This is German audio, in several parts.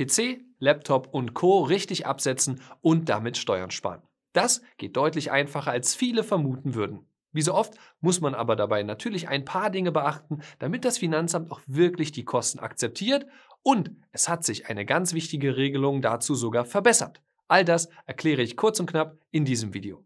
PC, Laptop und Co richtig absetzen und damit Steuern sparen. Das geht deutlich einfacher, als viele vermuten würden. Wie so oft muss man aber dabei natürlich ein paar Dinge beachten, damit das Finanzamt auch wirklich die Kosten akzeptiert und es hat sich eine ganz wichtige Regelung dazu sogar verbessert. All das erkläre ich kurz und knapp in diesem Video.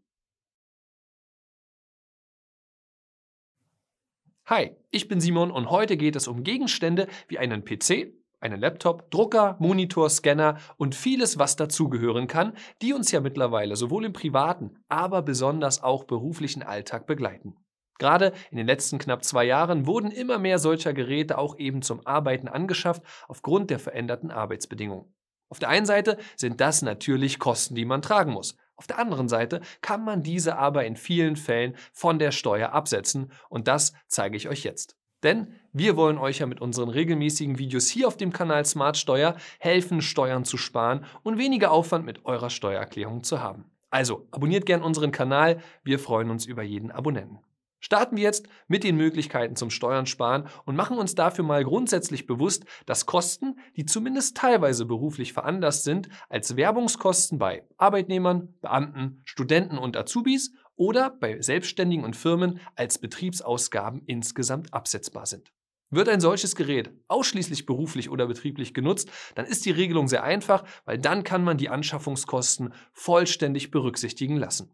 Hi, ich bin Simon und heute geht es um Gegenstände wie einen PC, einen Laptop, Drucker, Monitor, Scanner und vieles, was dazugehören kann, die uns ja mittlerweile sowohl im privaten, aber besonders auch beruflichen Alltag begleiten. Gerade in den letzten knapp zwei Jahren wurden immer mehr solcher Geräte auch eben zum Arbeiten angeschafft, aufgrund der veränderten Arbeitsbedingungen. Auf der einen Seite sind das natürlich Kosten, die man tragen muss. Auf der anderen Seite kann man diese aber in vielen Fällen von der Steuer absetzen und das zeige ich euch jetzt. Denn wir wollen euch ja mit unseren regelmäßigen Videos hier auf dem Kanal Smart Steuer helfen, Steuern zu sparen und weniger Aufwand mit eurer Steuererklärung zu haben. Also abonniert gern unseren Kanal, wir freuen uns über jeden Abonnenten. Starten wir jetzt mit den Möglichkeiten zum Steuern sparen und machen uns dafür mal grundsätzlich bewusst, dass Kosten, die zumindest teilweise beruflich veranlasst sind, als Werbungskosten bei Arbeitnehmern, Beamten, Studenten und Azubis oder bei Selbstständigen und Firmen als Betriebsausgaben insgesamt absetzbar sind. Wird ein solches Gerät ausschließlich beruflich oder betrieblich genutzt, dann ist die Regelung sehr einfach, weil dann kann man die Anschaffungskosten vollständig berücksichtigen lassen.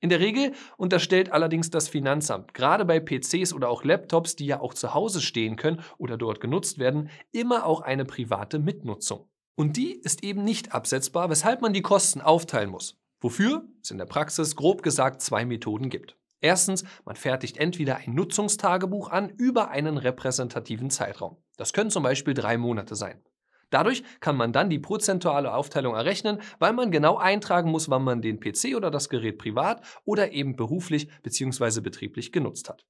In der Regel unterstellt allerdings das Finanzamt, gerade bei PCs oder auch Laptops, die ja auch zu Hause stehen können oder dort genutzt werden, immer auch eine private Mitnutzung. Und die ist eben nicht absetzbar, weshalb man die Kosten aufteilen muss. Wofür es in der Praxis grob gesagt zwei Methoden gibt. Erstens, man fertigt entweder ein Nutzungstagebuch an über einen repräsentativen Zeitraum. Das können zum Beispiel drei Monate sein. Dadurch kann man dann die prozentuale Aufteilung errechnen, weil man genau eintragen muss, wann man den PC oder das Gerät privat oder eben beruflich bzw. betrieblich genutzt hat.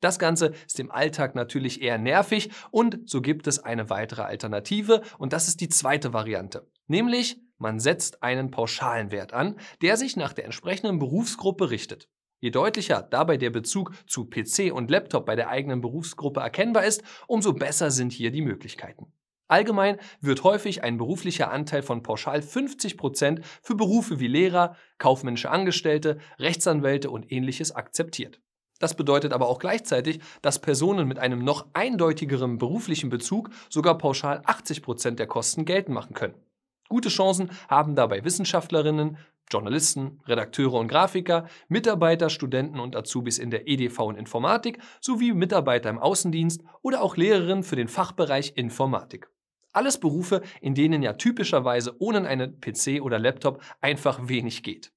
Das Ganze ist im Alltag natürlich eher nervig und so gibt es eine weitere Alternative und das ist die zweite Variante, nämlich man setzt einen pauschalen Wert an, der sich nach der entsprechenden Berufsgruppe richtet. Je deutlicher dabei der Bezug zu PC und Laptop bei der eigenen Berufsgruppe erkennbar ist, umso besser sind hier die Möglichkeiten. Allgemein wird häufig ein beruflicher Anteil von pauschal 50% Prozent für Berufe wie Lehrer, kaufmännische Angestellte, Rechtsanwälte und ähnliches akzeptiert. Das bedeutet aber auch gleichzeitig, dass Personen mit einem noch eindeutigeren beruflichen Bezug sogar pauschal 80% Prozent der Kosten geltend machen können. Gute Chancen haben dabei Wissenschaftlerinnen, Journalisten, Redakteure und Grafiker, Mitarbeiter, Studenten und Azubis in der EDV und Informatik sowie Mitarbeiter im Außendienst oder auch Lehrerinnen für den Fachbereich Informatik. Alles Berufe, in denen ja typischerweise ohne einen PC oder Laptop einfach wenig geht.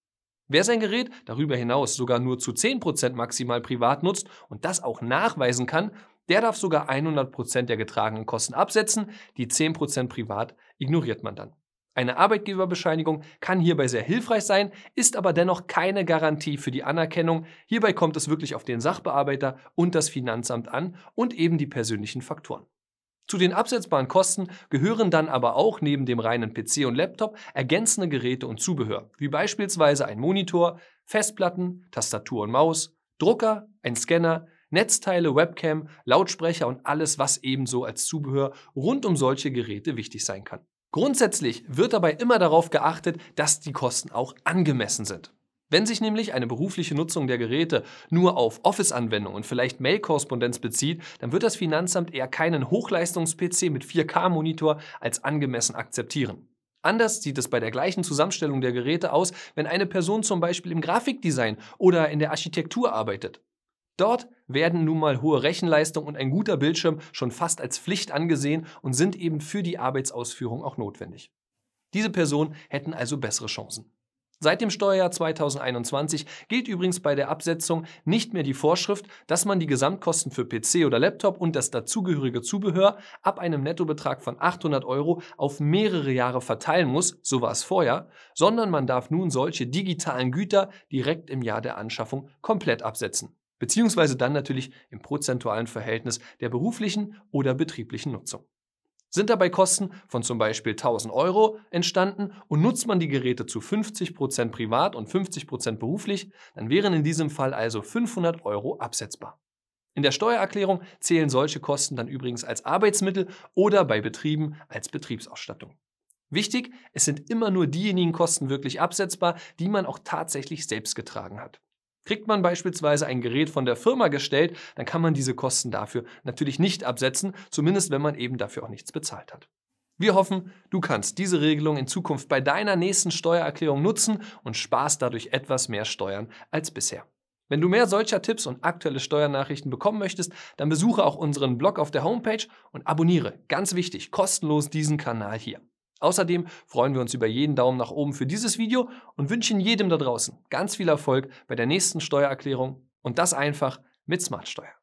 Wer sein Gerät darüber hinaus sogar nur zu 10% maximal privat nutzt und das auch nachweisen kann, der darf sogar 100% der getragenen Kosten absetzen, die 10% privat ignoriert man dann. Eine Arbeitgeberbescheinigung kann hierbei sehr hilfreich sein, ist aber dennoch keine Garantie für die Anerkennung. Hierbei kommt es wirklich auf den Sachbearbeiter und das Finanzamt an und eben die persönlichen Faktoren. Zu den absetzbaren Kosten gehören dann aber auch neben dem reinen PC und Laptop ergänzende Geräte und Zubehör, wie beispielsweise ein Monitor, Festplatten, Tastatur und Maus, Drucker, ein Scanner, Netzteile, Webcam, Lautsprecher und alles, was ebenso als Zubehör rund um solche Geräte wichtig sein kann. Grundsätzlich wird dabei immer darauf geachtet, dass die Kosten auch angemessen sind. Wenn sich nämlich eine berufliche Nutzung der Geräte nur auf office anwendung und vielleicht Mail-Korrespondenz bezieht, dann wird das Finanzamt eher keinen Hochleistungs-PC mit 4K-Monitor als angemessen akzeptieren. Anders sieht es bei der gleichen Zusammenstellung der Geräte aus, wenn eine Person zum Beispiel im Grafikdesign oder in der Architektur arbeitet. Dort werden nun mal hohe Rechenleistung und ein guter Bildschirm schon fast als Pflicht angesehen und sind eben für die Arbeitsausführung auch notwendig. Diese Personen hätten also bessere Chancen. Seit dem Steuerjahr 2021 gilt übrigens bei der Absetzung nicht mehr die Vorschrift, dass man die Gesamtkosten für PC oder Laptop und das dazugehörige Zubehör ab einem Nettobetrag von 800 Euro auf mehrere Jahre verteilen muss, so war es vorher, sondern man darf nun solche digitalen Güter direkt im Jahr der Anschaffung komplett absetzen beziehungsweise dann natürlich im prozentualen Verhältnis der beruflichen oder betrieblichen Nutzung. Sind dabei Kosten von zum Beispiel 1000 Euro entstanden und nutzt man die Geräte zu 50% Prozent privat und 50% Prozent beruflich, dann wären in diesem Fall also 500 Euro absetzbar. In der Steuererklärung zählen solche Kosten dann übrigens als Arbeitsmittel oder bei Betrieben als Betriebsausstattung. Wichtig, es sind immer nur diejenigen Kosten wirklich absetzbar, die man auch tatsächlich selbst getragen hat. Kriegt man beispielsweise ein Gerät von der Firma gestellt, dann kann man diese Kosten dafür natürlich nicht absetzen, zumindest wenn man eben dafür auch nichts bezahlt hat. Wir hoffen, du kannst diese Regelung in Zukunft bei deiner nächsten Steuererklärung nutzen und sparst dadurch etwas mehr Steuern als bisher. Wenn du mehr solcher Tipps und aktuelle Steuernachrichten bekommen möchtest, dann besuche auch unseren Blog auf der Homepage und abonniere, ganz wichtig, kostenlos diesen Kanal hier. Außerdem freuen wir uns über jeden Daumen nach oben für dieses Video und wünschen jedem da draußen ganz viel Erfolg bei der nächsten Steuererklärung und das einfach mit Smartsteuer.